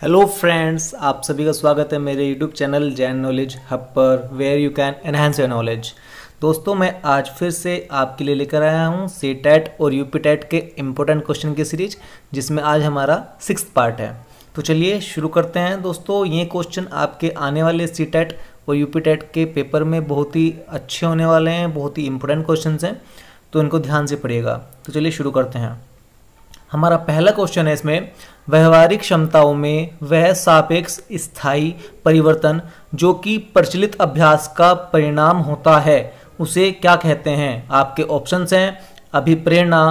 hello friends आप सभी का स्वागत है मेरे YouTube channel Jain Knowledge Hub पर where you can enhance your knowledge दोस्तों मैं आज फिर से आपके लिए लेकर आया हूँ सी टैट और यू पी टैट के इम्पोर्टेंट क्वेश्चन की सीरीज जिसमें आज हमारा सिक्स पार्ट है तो चलिए शुरू करते हैं दोस्तों ये क्वेश्चन आपके आने वाले सी टैट और यू पी टैट के पेपर में बहुत ही अच्छे होने वाले हैं बहुत ही इंपॉर्टेंट क्वेश्चन हैं तो इनको ध्यान से पढ़िएगा तो चलिए शुरू करते हैं हमारा पहला क्वेश्चन है इसमें व्यवहारिक क्षमताओं में वह सापेक्ष स्थाई परिवर्तन जो कि प्रचलित अभ्यास का परिणाम होता है उसे क्या कहते हैं आपके ऑप्शंस हैं अभिप्रेरणा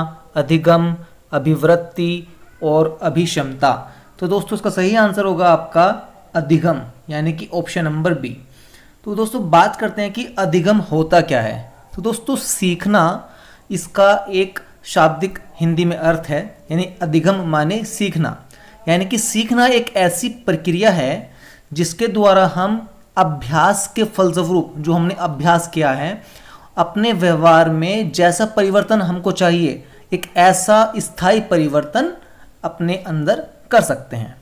अधिगम अभिवृत्ति और अभिक्षमता तो दोस्तों इसका सही आंसर होगा आपका अधिगम यानी कि ऑप्शन नंबर बी तो दोस्तों बात करते हैं कि अधिगम होता क्या है तो दोस्तों सीखना इसका एक शाब्दिक हिंदी में अर्थ है यानी अधिगम माने सीखना यानी कि सीखना एक ऐसी प्रक्रिया है जिसके द्वारा हम अभ्यास के फलस्वरूप जो हमने अभ्यास किया है अपने व्यवहार में जैसा परिवर्तन हमको चाहिए एक ऐसा स्थायी परिवर्तन अपने अंदर कर सकते हैं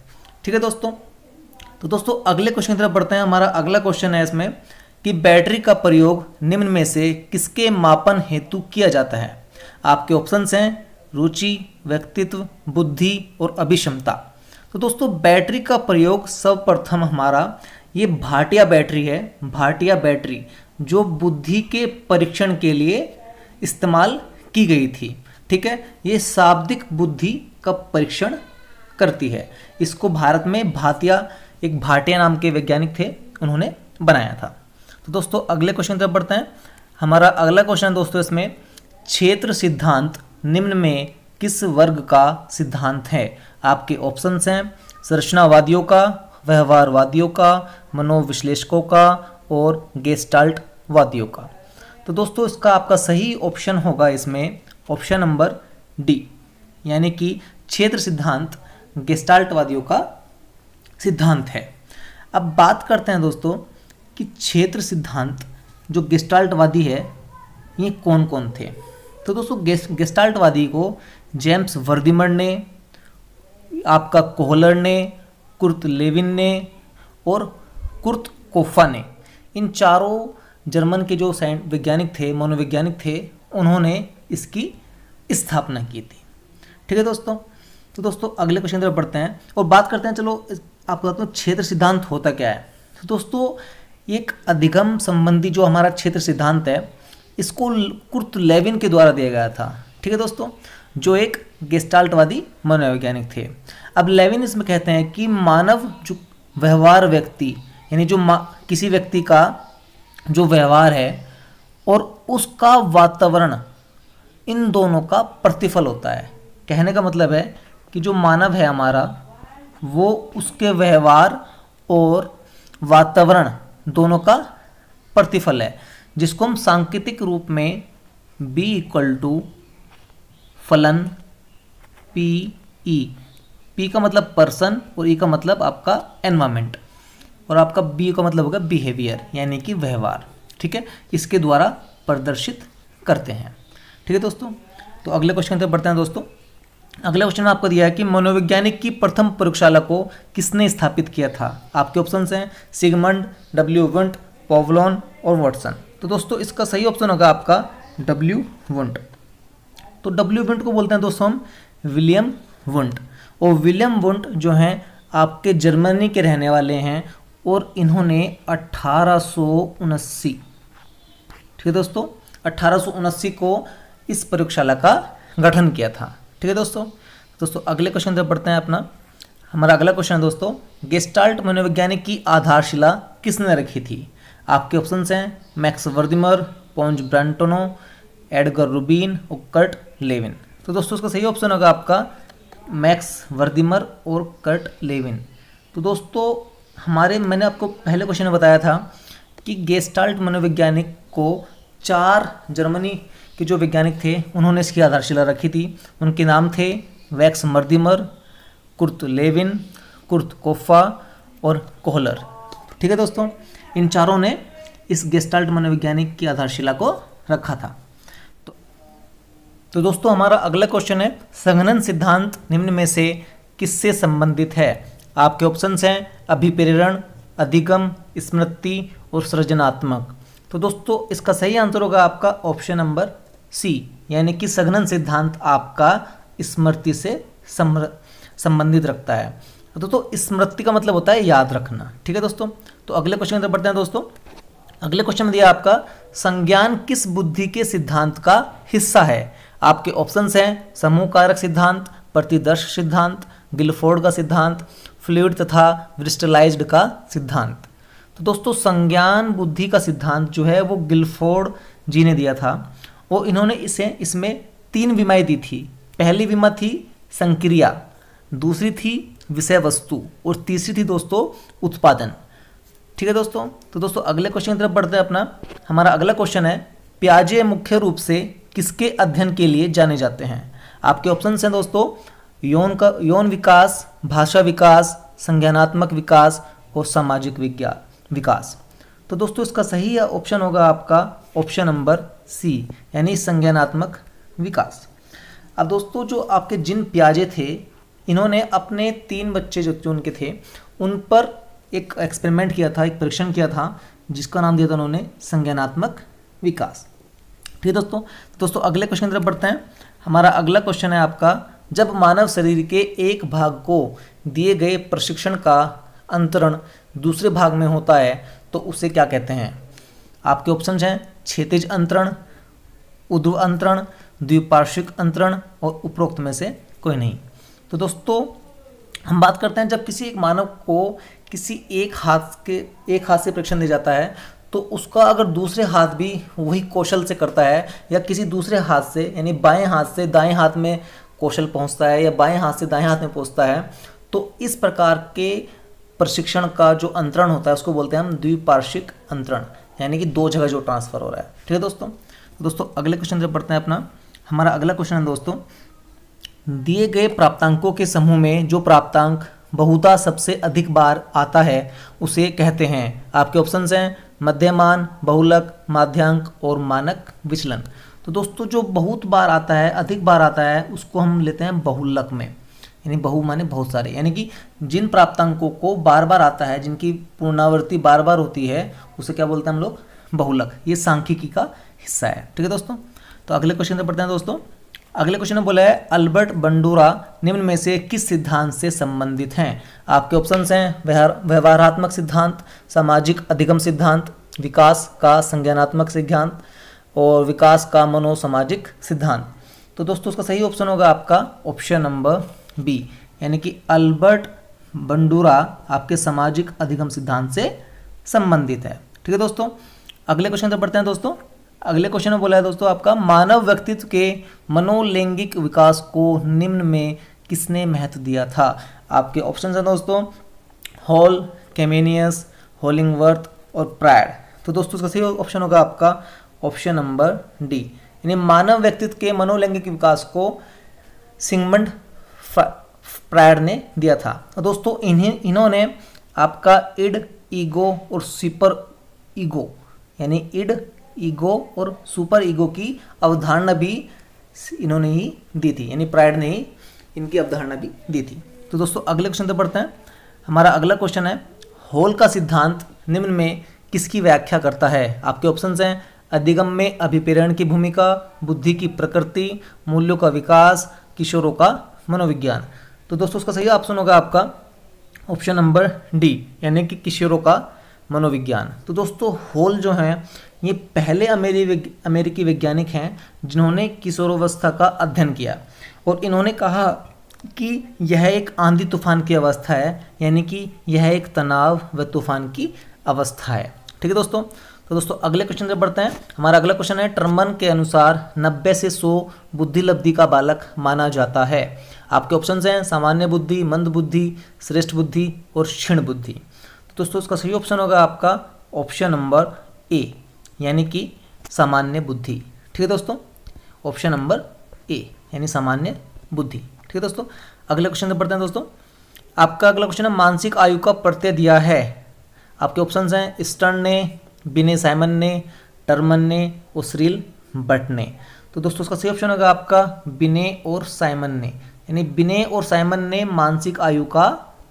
ठीक है दोस्तों तो दोस्तों अगले क्वेश्चन की तरफ बढ़ते हैं हमारा अगला क्वेश्चन है इसमें कि बैटरी का प्रयोग निम्न में से किसके मापन हेतु किया जाता है आपके ऑप्शंस हैं रुचि व्यक्तित्व बुद्धि और अभिषमता तो दोस्तों बैटरी का प्रयोग सर्वप्रथम हमारा ये भाटिया बैटरी है भाटिया बैटरी जो बुद्धि के परीक्षण के लिए इस्तेमाल की गई थी ठीक है ये शाब्दिक बुद्धि का परीक्षण करती है इसको भारत में भातिया एक भाटिया नाम के वैज्ञानिक थे उन्होंने बनाया था तो दोस्तों अगले क्वेश्चन तरफ बढ़ते हैं हमारा अगला क्वेश्चन दोस्तों इसमें क्षेत्र सिद्धांत निम्न में किस वर्ग का सिद्धांत है आपके ऑप्शंस हैं संरचनावादियों का व्यवहारवादियों का मनोविश्लेषकों का और गेस्टाल्ट वादियों का तो दोस्तों इसका आपका सही ऑप्शन होगा इसमें ऑप्शन नंबर डी यानी कि क्षेत्र सिद्धांत गेस्टाल्टवादियों का सिद्धांत है अब बात करते हैं दोस्तों कि क्षेत्र सिद्धांत जो गेस्टाल्टवादी है ये कौन कौन थे तो दोस्तों गेस्टाल्टवादी को जेम्स वर्दिमर ने आपका कोहलर ने कुर्त लेविन ने और कुर्त कोफा ने इन चारों जर्मन के जो साइंस वैज्ञानिक थे मनोवैज्ञानिक थे उन्होंने इसकी स्थापना की थी ठीक है दोस्तों तो दोस्तों अगले क्वेश्चन की तरफ बढ़ते हैं और बात करते हैं चलो आपको बताते हैं क्षेत्र सिद्धांत होता क्या है तो दोस्तों एक अधिगम संबंधी जो हमारा क्षेत्र सिद्धांत है इसको कुर्त लेविन के द्वारा दिया गया था ठीक है दोस्तों जो एक गेस्टाल्टवादी मनोवैज्ञानिक थे अब लेविन इसमें कहते हैं कि मानव जो व्यवहार व्यक्ति यानी जो किसी व्यक्ति का जो व्यवहार है और उसका वातावरण इन दोनों का प्रतिफल होता है कहने का मतलब है कि जो मानव है हमारा वो उसके व्यवहार और वातावरण दोनों का प्रतिफल है जिसको हम सांकेतिक रूप में b इक्वल टू फलन पी ई पी का मतलब पर्सन और ई e का मतलब आपका एनवायरमेंट और आपका बी का मतलब होगा बिहेवियर यानी कि व्यवहार ठीक है इसके द्वारा प्रदर्शित करते हैं ठीक है दोस्तों तो अगले क्वेश्चन की तरफ बढ़ते हैं दोस्तों अगले क्वेश्चन में आपको दिया है कि मनोवैज्ञानिक की प्रथम प्रयोगशाला को किसने स्थापित किया था आपके ऑप्शन हैं सिगमंड डब्ल्यू वंट पोवलॉन और वॉटसन तो दोस्तों इसका सही ऑप्शन होगा आपका डब्ल्यू वंट तो डब्ल्यू वंट को बोलते हैं दोस्तों हम विलियम वंट और विलियम वंट जो हैं आपके जर्मनी के रहने वाले हैं और इन्होंने अट्ठारह ठीक है दोस्तों अट्ठारह को इस प्रयोगशाला का गठन किया था ठीक है दोस्तों दोस्तों अगले क्वेश्चन तरफ पढ़ते हैं अपना हमारा अगला क्वेश्चन है दोस्तों गेस्टाल्ट मनोवैज्ञानिक की आधारशिला किसने रखी थी आपके ऑप्शन हैं मैक्स वर्दिमर पॉन्च ब्रांटोनो एडगर रूबीन और कर्ट लेविन तो दोस्तों इसका सही ऑप्शन होगा आपका मैक्स वर्दिमर और कर्ट लेविन तो दोस्तों हमारे मैंने आपको पहले क्वेश्चन में बताया था कि गेस्टाल्ट मनोवैज्ञानिक को चार जर्मनी के जो वैज्ञानिक थे उन्होंने इसकी आधारशिला रखी थी उनके नाम थे Max Wertheimer Kurt Lewin Kurt Koffka और कोहलर ठीक है दोस्तों इन चारों ने इस गेस्टाल्ट मनोवैज्ञानिक की आधारशिला को रखा था तो, तो दोस्तों हमारा अगला क्वेश्चन है संघनन सिद्धांत निम्न में से किससे संबंधित है आपके ऑप्शंस हैं अभिप्रेरण अधिगम स्मृति और सृजनात्मक तो दोस्तों इसका सही आंसर होगा आपका ऑप्शन नंबर सी यानी कि सघनन सिद्धांत आपका स्मृति से संबंधित रखता है दोस्तों तो स्मृति का मतलब होता है याद रखना ठीक है दोस्तों तो अगले क्वेश्चन की तरफ बढ़ते हैं दोस्तों अगले क्वेश्चन में दिया आपका संज्ञान किस बुद्धि के सिद्धांत का हिस्सा है आपके ऑप्शंस हैं समूह कारक सिद्धांत प्रतिदर्श सिद्धांत गिलफोर्ड का सिद्धांत फ्लूड तथा विस्टलाइज्ड का सिद्धांत तो दोस्तों संज्ञान बुद्धि का सिद्धांत जो है वो गिलफोर्ड जी ने दिया था वो इन्होंने इसे इसमें तीन विमाएँ दी थी पहली बीमा थी संक्रिया दूसरी थी विषय वस्तु और तीसरी थी दोस्तों उत्पादन ठीक है दोस्तों तो दोस्तों अगले क्वेश्चन की तरफ बढ़ते हैं अपना हमारा अगला क्वेश्चन है प्याजे मुख्य रूप से किसके अध्ययन के लिए जाने जाते हैं आपके ऑप्शन हैं दोस्तों यौन का यौन विकास भाषा विकास संज्ञानात्मक विकास और सामाजिक विज्ञान विकास तो दोस्तों इसका सही ऑप्शन होगा आपका ऑप्शन नंबर सी यानी संज्ञानात्मक विकास अब दोस्तों जो आपके जिन प्याजे थे इन्होंने अपने तीन बच्चे जो उनके थे उन पर एक एक्सपेरिमेंट किया था एक परीक्षण किया था जिसका नाम दिया था उन्होंने संज्ञानात्मक विकास ठीक है दोस्तों तो दोस्तों अगले क्वेश्चन की तरफ बढ़ते हैं हमारा अगला क्वेश्चन है आपका जब मानव शरीर के एक भाग को दिए गए प्रशिक्षण का अंतरण दूसरे भाग में होता है तो उसे क्या कहते हैं आपके ऑप्शन हैं क्षेत्रज अंतरण उध्व अंतरण द्विपार्श्विक अंतरण और उपरोक्त में से कोई नहीं तो दोस्तों हम बात करते हैं जब किसी एक मानव को किसी एक हाथ के एक हाथ से परीक्षण दिया जाता है तो उसका अगर दूसरे हाथ भी वही कौशल से करता है या किसी दूसरे हाथ से यानी बाएं हाथ से दाएं हाथ में कौशल पहुंचता है या बाएं हाथ से दाएं हाथ में पहुंचता है तो इस प्रकार के प्रशिक्षण का जो अंतरण होता है उसको बोलते हैं हम द्विपार्श्विक अंतरण यानी कि दो जगह जो ट्रांसफ़र हो रहा है ठीक है दोस्तों तो दोस्तों अगले क्वेश्चन जब पढ़ते हैं अपना हमारा अगला क्वेश्चन है दोस्तों दिए गए प्राप्तांकों के समूह में जो प्राप्तांक बहुता सबसे अधिक बार आता है उसे कहते हैं आपके ऑप्शन हैं मध्यमान बहुलक माध्यांक और मानक विचलन तो दोस्तों जो बहुत बार आता है अधिक बार आता है उसको हम लेते हैं बहुलक में यानी बहु माने बहुत सारे यानी कि जिन प्राप्तांकों को बार बार आता है जिनकी पुनरावृत्ति बार बार होती है उसे क्या बोलते हैं हम लोग बहुलक ये सांख्यिकी का हिस्सा है ठीक है दोस्तों तो अगले क्वेश्चन पर पढ़ते हैं दोस्तों अगले क्वेश्चन में बोला है अल्बर्ट बंडूरा निम्न में से किस सिद्धांत से संबंधित हैं आपके ऑप्शंस हैं व्यवहारात्मक सिद्धांत सामाजिक अधिगम सिद्धांत विकास का संज्ञानात्मक सिद्धांत और विकास का मनोसामाजिक सिद्धांत तो दोस्तों उसका सही ऑप्शन होगा आपका ऑप्शन नंबर बी यानी कि अल्बर्ट बंडूरा आपके सामाजिक अधिगम सिद्धांत से संबंधित है ठीक है दोस्तों अगले क्वेश्चन पर पढ़ते हैं दोस्तों अगले क्वेश्चन में बोला है दोस्तों आपका मानव व्यक्तित्व के मनोलैंगिक विकास को निम्न में किसने महत्व दिया था आपके ऑप्शन हैं दोस्तों हॉल कैमेनियस होलिंगवर्थ और प्रायड तो दोस्तों इसका सही ऑप्शन होगा आपका ऑप्शन नंबर डी यानी मानव व्यक्तित्व के मनोलैंगिक विकास को सिंगमंड प्रायड ने दिया था तो दोस्तों इन्हें इन्होंने आपका इड ईगो और सुपर ईगो यानी इड ईगो और सुपर ईगो की अवधारणा भी इन्होंने ही दी थी यानी प्राइड ने ही इनकी अवधारणा भी दी थी तो दोस्तों अगले क्वेश्चन तो पढ़ते हैं हमारा अगला क्वेश्चन है होल का सिद्धांत निम्न में किसकी व्याख्या करता है आपके ऑप्शन हैं अधिगम में अभिप्रेरण की भूमिका बुद्धि की प्रकृति मूल्यों का विकास किशोरों का मनोविज्ञान तो दोस्तों उसका सही ऑप्शन होगा आपका ऑप्शन नंबर डी यानी कि किशोरों का मनोविज्ञान तो दोस्तों होल जो है ये पहले अमेरिक अमेरिकी वैज्ञानिक हैं जिन्होंने किशोरावस्था का अध्ययन किया और इन्होंने कहा कि यह एक आंधी तूफान की अवस्था है यानी कि यह एक तनाव व तूफान की अवस्था है ठीक है दोस्तों तो दोस्तों अगले क्वेश्चन पर बढ़ते हैं हमारा अगला क्वेश्चन है टर्मन के अनुसार 90 से 100 बुद्धि लब्धि का बालक माना जाता है आपके ऑप्शन हैं सामान्य बुद्धि मंद बुद्धि श्रेष्ठ बुद्धि और क्षीण बुद्धि तो दोस्तों इसका सही ऑप्शन होगा आपका ऑप्शन नंबर ए यानी कि सामान्य बुद्धि ठीक है दोस्तों ऑप्शन नंबर ए यानी सामान्य बुद्धि ठीक है दोस्तों अगले क्वेश्चन पढ़ते हैं दोस्तों आपका अगला क्वेश्चन है मानसिक आयु का प्रत्यय दिया है आपके ऑप्शन हैं स्टर्न ने बिने साइमन ने टर्मन ने और बट ने तो दोस्तों उसका सही ऑप्शन होगा आपका बिने और साइमन ने यानी बिने और साइमन ने मानसिक आयु का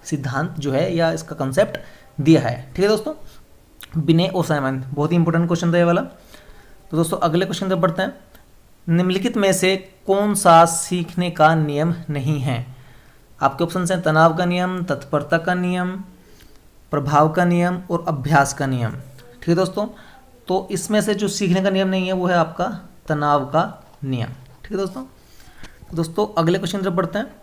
सिद्धांत जो है या इसका कंसेप्ट दिया है ठीक है दोस्तों बिने ओसामन बहुत ही इंपॉर्टेंट क्वेश्चन था ये वाला तो दोस्तों अगले क्वेश्चन जब बढ़ते हैं निम्नलिखित में से कौन सा सीखने का नियम नहीं है आपके ऑप्शन हैं तनाव का नियम तत्परता का नियम प्रभाव का नियम और अभ्यास का नियम ठीक है दोस्तों तो इसमें से जो सीखने का नियम नहीं है वो है आपका तनाव का नियम ठीक है दोस्तों तो दोस्तों अगले क्वेश्चन तरफ बढ़ते हैं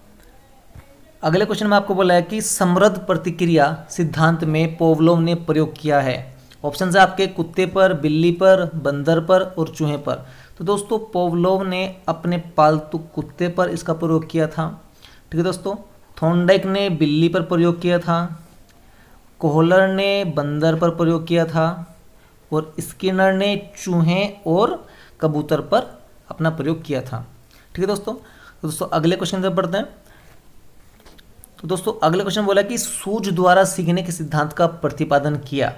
अगले क्वेश्चन में आपको बोला है कि समृद्ध प्रतिक्रिया सिद्धांत में पोवलोव ने प्रयोग किया है ऑप्शन है आपके कुत्ते पर बिल्ली पर बंदर पर और चूहे पर तो दोस्तों पोवलोव ने अपने पालतू कुत्ते पर इसका प्रयोग किया था ठीक है दोस्तों थोंडेक ने बिल्ली पर प्रयोग किया था कोहलर ने बंदर पर प्रयोग किया था और स्किनर ने चूहे और कबूतर पर अपना प्रयोग किया था ठीक है दोस्तों तो दोस्तों अगले क्वेश्चन पर पढ़ते हैं तो दोस्तों अगले क्वेश्चन बोला कि सूज द्वारा सीखने के सिद्धांत का प्रतिपादन किया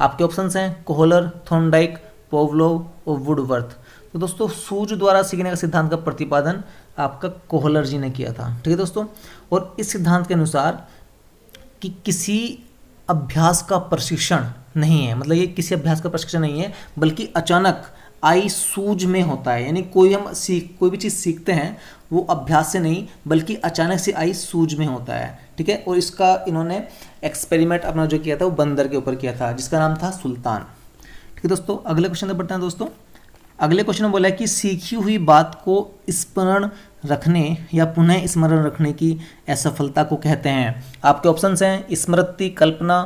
आपके ऑप्शन हैं कोहलर थोनडाइक पोवलोव और वुडवर्थ तो दोस्तों सूर्य द्वारा सीखने का सिद्धांत का प्रतिपादन आपका कोहलर जी ने किया था ठीक है दोस्तों और इस सिद्धांत के अनुसार कि किसी अभ्यास का प्रशिक्षण नहीं है मतलब ये किसी अभ्यास का प्रशिक्षण नहीं है बल्कि अचानक आई सूझ में होता है यानी कोई हम सीख कोई भी चीज़ सीखते हैं वो अभ्यास से नहीं बल्कि अचानक से आई सूझ में होता है ठीक है और इसका इन्होंने एक्सपेरिमेंट अपना जो किया था वो बंदर के ऊपर किया था जिसका नाम था सुल्तान ठीक है दोस्तों अगले क्वेश्चन तक बढ़ते हैं दोस्तों अगले क्वेश्चन में बोला है कि सीखी हुई बात को स्मरण रखने या पुनः स्मरण रखने की असफलता को कहते हैं आपके ऑप्शंस हैं स्मृति कल्पना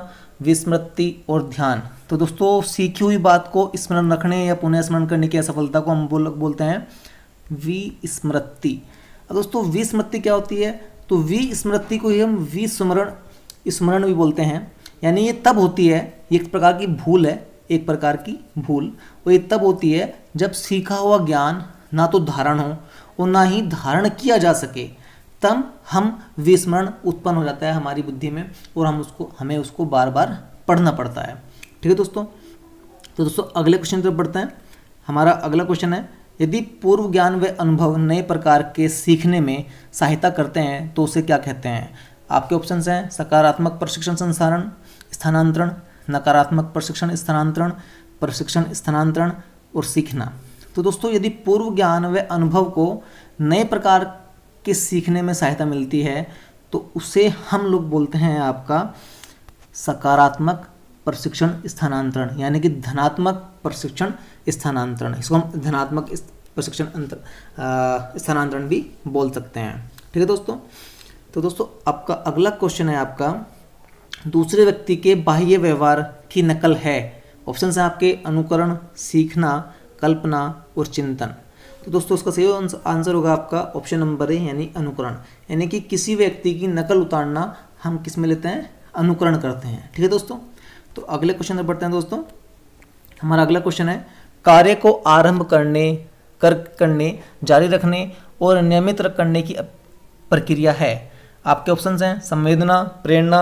विस्मृति और ध्यान तो दोस्तों सीखी हुई बात को स्मरण रखने या पुनः स्मरण करने की असफलता को हम बोल बोलते हैं विस्मृति दोस्तों विस्मृति क्या होती है तो विस्मृति को ही हम विस्मरण स्मरण भी बोलते हैं यानी ये तब होती है एक प्रकार की भूल है एक प्रकार की भूल और ये तब होती है जब सीखा हुआ ज्ञान ना तो धारण हो और ना ही धारण किया जा सके तब हम विस्मरण उत्पन्न हो जाता है हमारी बुद्धि में और हम उसको हमें उसको बार बार पढ़ना पड़ता है ठीक है दोस्तों तो दोस्तों अगले क्वेश्चन की तरफ बढ़ते हैं हमारा अगला क्वेश्चन है यदि पूर्व ज्ञान व अनुभव नए प्रकार के सीखने में सहायता करते हैं तो उसे क्या कहते हैं आपके ऑप्शन हैं सकारात्मक प्रशिक्षण संसारण स्थानांतरण नकारात्मक प्रशिक्षण स्थानांतरण प्रशिक्षण स्थानांतरण और सीखना तो दोस्तों यदि पूर्व ज्ञान व अनुभव को नए प्रकार के सीखने में सहायता मिलती है तो उसे हम लोग बोलते हैं आपका सकारात्मक प्रशिक्षण स्थानांतरण यानी कि धनात्मक प्रशिक्षण स्थानांतरण इसको हम धनात्मक प्रशिक्षण अंतर स्थानांतरण भी बोल सकते हैं ठीक है दोस्तों तो दोस्तों आपका अगला क्वेश्चन है आपका दूसरे व्यक्ति के बाह्य व्यवहार की नकल है ऑप्शन है आपके अनुकरण सीखना कल्पना और चिंतन तो दोस्तों उसका सही आंसर होगा आपका ऑप्शन नंबर ए यानी अनुकरण यानी कि किसी व्यक्ति की नकल उतारना हम किस में लेते हैं अनुकरण करते हैं ठीक है दोस्तों तो अगले क्वेश्चन पर बढ़ते हैं दोस्तों हमारा अगला क्वेश्चन है कार्य को आरंभ करने कर करने जारी रखने और नियमित करने की प्रक्रिया है आपके ऑप्शन हैं संवेदना प्रेरणा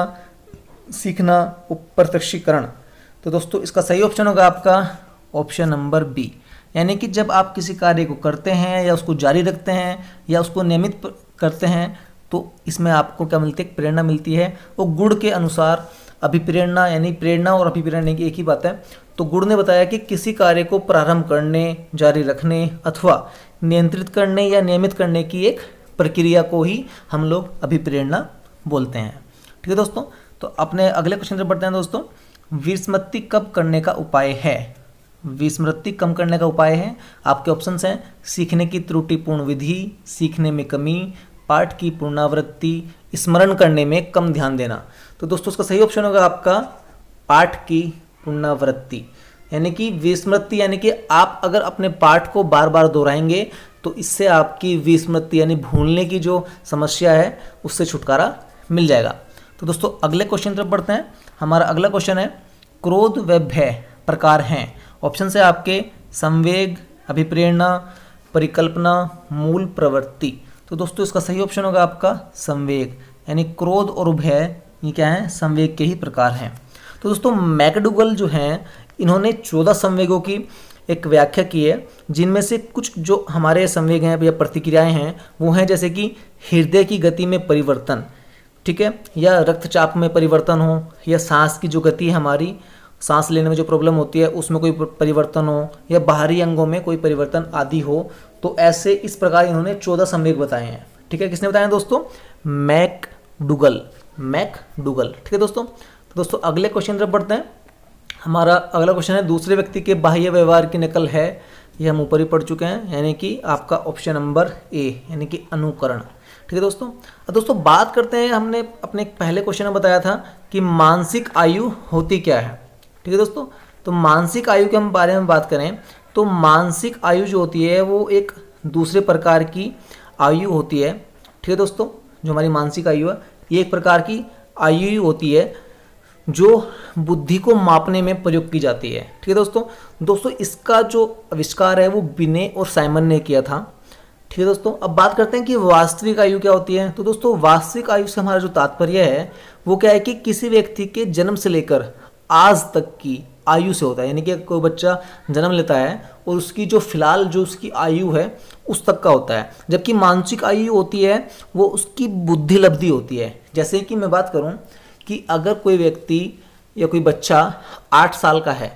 सीखना प्रत्यक्षीकरण तो दोस्तों इसका सही ऑप्शन होगा आपका ऑप्शन नंबर बी यानी कि जब आप किसी कार्य को करते हैं या उसको जारी रखते हैं या उसको नियमित करते हैं तो इसमें आपको क्या मिलती है प्रेरणा मिलती है वो गुण के अनुसार अभिप्रेरणा यानी प्रेरणा और अभिप्रेरणा की एक ही बात है तो गुड़ ने बताया कि किसी कार्य को प्रारंभ करने जारी रखने अथवा नियंत्रित करने या नियमित करने की एक प्रक्रिया को ही हम लोग अभिप्रेरणा बोलते हैं ठीक है दोस्तों तो अपने अगले क्वेश्चन से बढ़ते हैं दोस्तों विस्मृति कब करने का उपाय है विस्मृति कम करने का उपाय है आपके ऑप्शंस हैं सीखने की त्रुटिपूर्ण विधि सीखने में कमी पाठ की पुनरावृत्ति स्मरण करने में कम ध्यान देना तो दोस्तों उसका सही ऑप्शन होगा आपका पाठ की पुनरावृत्ति यानी कि विस्मृति यानी कि आप अगर अपने पाठ को बार बार दोहराएंगे तो इससे आपकी विस्मृति यानी भूलने की जो समस्या है उससे छुटकारा मिल जाएगा तो दोस्तों अगले क्वेश्चन तरफ पढ़ते हैं हमारा अगला क्वेश्चन है क्रोध व भय प्रकार हैं ऑप्शन से आपके संवेग अभिप्रेरणा परिकल्पना मूल प्रवृत्ति तो दोस्तों इसका सही ऑप्शन होगा आपका संवेग यानी क्रोध और भय ये क्या है संवेग के ही प्रकार हैं तो दोस्तों मैकडुगल जो हैं इन्होंने चौदह संवेगों की एक व्याख्या की है जिनमें से कुछ जो हमारे संवेग हैं या प्रतिक्रियाएं हैं वो हैं जैसे कि हृदय की गति में परिवर्तन ठीक है या रक्तचाप में परिवर्तन हो या सांस की जो गति है हमारी सांस लेने में जो प्रॉब्लम होती है उसमें कोई परिवर्तन हो या बाहरी अंगों में कोई परिवर्तन आदि हो तो ऐसे इस प्रकार इन्होंने चौदह संवेग बताए हैं ठीक है किसने बताया दोस्तों मैक डुगल मैक डुगल ठीक है दोस्तों दोस्तों अगले क्वेश्चन तरफ बढ़ते हैं हमारा अगला क्वेश्चन है दूसरे व्यक्ति के बाह्य व्यवहार की नकल है ये हम ऊपर ही पढ़ चुके हैं यानी कि आपका ऑप्शन नंबर ए यानी कि अनुकरण ठीक है दोस्तों दोस्तों बात करते हैं हमने अपने पहले क्वेश्चन में बताया था कि मानसिक आयु होती क्या है ठीक है दोस्तों तो मानसिक आयु के हम बारे में बात करें तो मानसिक आयु जो होती है वो एक दूसरे प्रकार की आयु होती है ठीक है दोस्तों जो हमारी मानसिक आयु है ये एक प्रकार की आयु होती है जो बुद्धि को मापने में प्रयोग की जाती है ठीक है दोस्तों दोस्तों इसका जो आविष्कार है वो बिने और साइमन ने किया था ठीक है दोस्तों अब बात करते हैं कि वास्तविक आयु क्या होती है तो दोस्तों वास्तविक आयु से हमारा जो तात्पर्य है वो क्या है कि किसी व्यक्ति के जन्म से लेकर आज तक की आयु से होता है यानी कि कोई बच्चा जन्म लेता है और उसकी जो फिलहाल जो उसकी आयु है उस तक का होता है जबकि मानसिक आयु होती है वो उसकी बुद्धि लब्धि होती है जैसे कि मैं बात करूँ कि अगर कोई व्यक्ति या कोई बच्चा आठ साल का है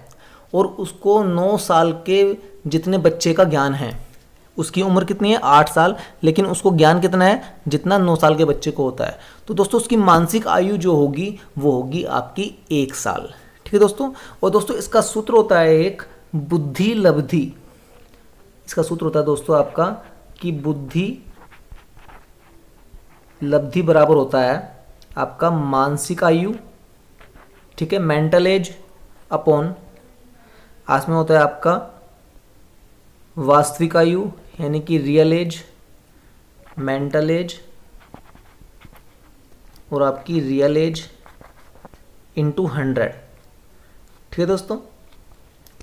और उसको नौ साल के जितने बच्चे का ज्ञान है उसकी उम्र कितनी है आठ साल लेकिन उसको ज्ञान कितना है जितना नौ साल के बच्चे को होता है तो दोस्तों उसकी मानसिक आयु जो होगी वो होगी आपकी एक साल ठीक है दोस्तों और दोस्तों इसका सूत्र होता है एक बुद्धि लब्धि इसका सूत्र होता है दोस्तों आपका कि बुद्धि लब्धि बराबर होता है आपका मानसिक आयु ठीक है मेंटल एज अपॉन आस में होता है आपका वास्तविक आयु यानी कि रियल एज मेंटल एज और आपकी रियल एज इंटू हंड्रेड ठीक है दोस्तों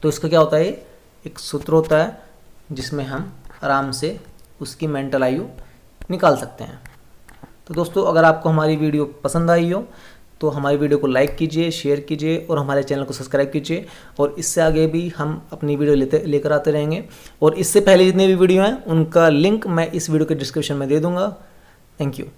तो इसका क्या होता है एक सूत्र होता है जिसमें हम आराम से उसकी मेंटल आयु निकाल सकते हैं तो दोस्तों अगर आपको हमारी वीडियो पसंद आई हो तो हमारी वीडियो को लाइक कीजिए शेयर कीजिए और हमारे चैनल को सब्सक्राइब कीजिए और इससे आगे भी हम अपनी वीडियो लेते लेकर आते रहेंगे और इससे पहले जितनी भी वीडियो हैं उनका लिंक मैं इस वीडियो के डिस्क्रिप्शन में दे दूँगा थैंक यू